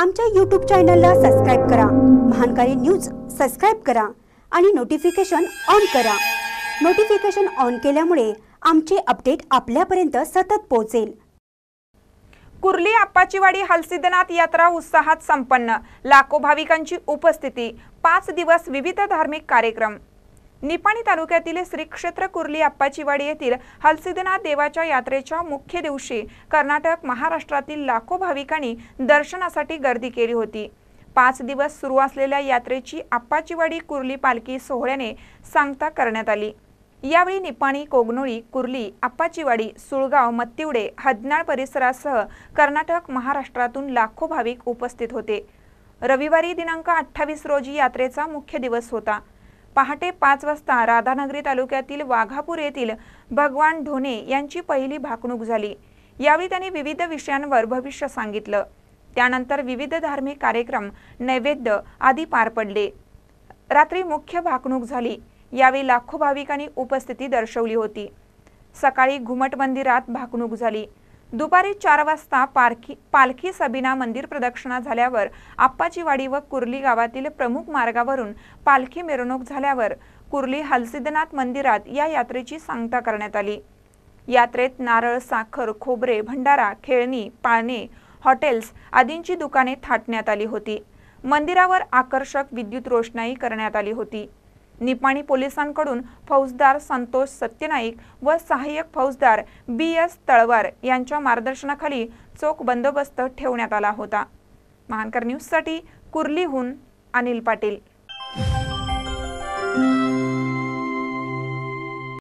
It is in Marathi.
आमच्या यूट्यूब चॅनलला सबस्क्राईब करा महानकारी न्यूज सबस्क्राईब करा आणि नोटिफिकेशन ऑन करा नोटिफिकेशन ऑन केल्यामुळे आमचे अपडेट आपल्यापर्यंत सतत पोहोचेल कुर्ली आप्पाचीवाडी हलसिद्धनाथ यात्रा उत्साहात संपन्न लाखो भाविकांची उपस्थिती पाच दिवस विविध धार्मिक कार्यक्रम निपाणी तालुक्यातील श्री क्षेत्र कुर्ली आप्पाचीवाडी येथील हलसिद्धनाथ देवाच्या यात्रेच्या मुख्य दिवशी कर्नाटक महाराष्ट्रातील लाखो भाविकांनी दर्शनासाठी गर्दी केली होती पाच दिवस सुरू असलेल्या यात्रेची आप्पाचीवाडी कुर्ली पालखी सोहळ्याने सांगता करण्यात आली यावेळी निपाणी कोगनोळी कुर्ली आप्पाचीवाडी सुळगाव मत्तिवडे हदनाळ परिसरासह कर्नाटक महाराष्ट्रातून लाखो भाविक उपस्थित होते रविवारी दिनांक अठ्ठावीस रोजी यात्रेचा मुख्य दिवस होता पहाटे पाच वाजता राधानगरी तालुक्यातील वाघापूर येथील भगवान ढोणे यांची पहिली भाकणूक झाली यावेळी त्यांनी विविध विषयांवर भविष्य सांगितलं त्यानंतर विविध धार्मिक कार्यक्रम नैवेद्य आदी पार पडले रात्री मुख्य भाकणूक झाली यावेळी लाखो भाविकांनी उपस्थिती दर्शवली होती सकाळी घुमट मंदिरात भाकणूक झाली दुपारी चार वाजता पारखी पालखी सबिना मंदिर प्रदक्षिणा झाल्यावर आप्पाचीवाडी व कुर्ली गावातील प्रमुख मार्गावरून पालखी मिरवणूक झाल्यावर कुर्ली हलसिद्धनाथ मंदिरात या यात्रेची सांगता करण्यात आली यात्रेत नारळ साखर खोबरे भंडारा खेळणी पाळणे हॉटेल्स आदींची दुकाने थाटण्यात आली होती मंदिरावर आकर्षक विद्युत रोषणाई करण्यात आली होती निपाणी पोलिसांकडून फौजदार संतोष सत्यनाईक व सहाय्यक फौजदार बी एस तळवार यांच्या मार्गदर्शनाखाली चोख बंदोबस्त ठेवण्यात आला होता महानकर न्यूजसाठी कुर्लीहून अनिल पाटील